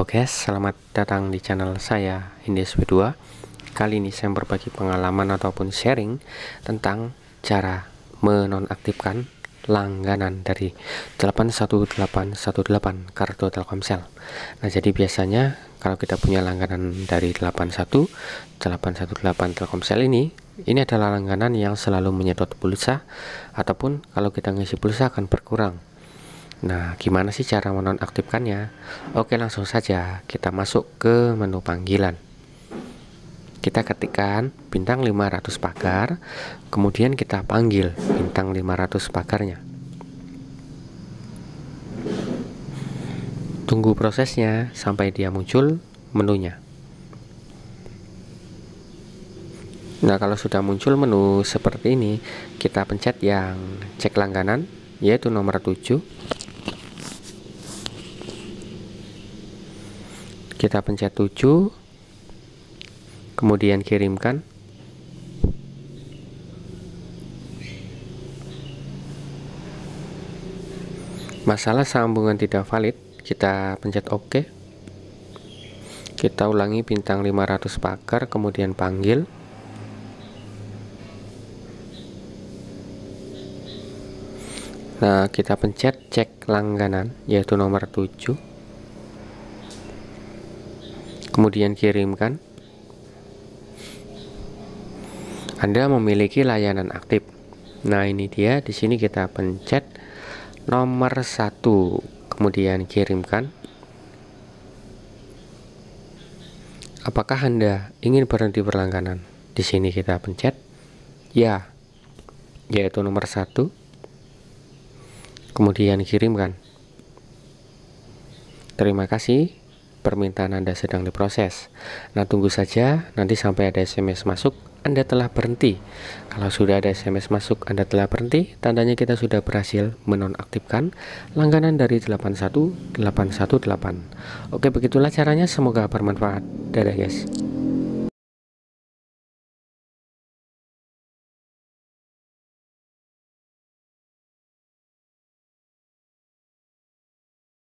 Oke, selamat datang di channel saya Indies V2. Kali ini saya berbagi pengalaman ataupun sharing tentang cara menonaktifkan langganan dari 81818 kartu Telkomsel. Nah, jadi biasanya kalau kita punya langganan dari 81818 Telkomsel ini, ini adalah langganan yang selalu menyedot pulsa ataupun kalau kita ngisi pulsa akan berkurang Nah, gimana sih cara menonaktifkannya? Oke, langsung saja kita masuk ke menu panggilan. Kita ketikkan bintang 500 pagar, kemudian kita panggil bintang 500 pagarnya. Tunggu prosesnya sampai dia muncul menunya. Nah, kalau sudah muncul menu seperti ini, kita pencet yang cek langganan, yaitu nomor 7. kita pencet 7 kemudian kirimkan masalah sambungan tidak valid kita pencet OK kita ulangi bintang 500 pakar kemudian panggil nah kita pencet cek langganan yaitu nomor 7 kemudian kirimkan Anda memiliki layanan aktif nah ini dia di sini kita pencet nomor satu kemudian kirimkan apakah Anda ingin berhenti berlangganan di sini kita pencet ya yaitu nomor satu kemudian kirimkan terima kasih permintaan Anda sedang diproses. Nah, tunggu saja nanti sampai ada SMS masuk, Anda telah berhenti. Kalau sudah ada SMS masuk, Anda telah berhenti, tandanya kita sudah berhasil menonaktifkan langganan dari 81818. Oke, begitulah caranya, semoga bermanfaat. Dadah, guys.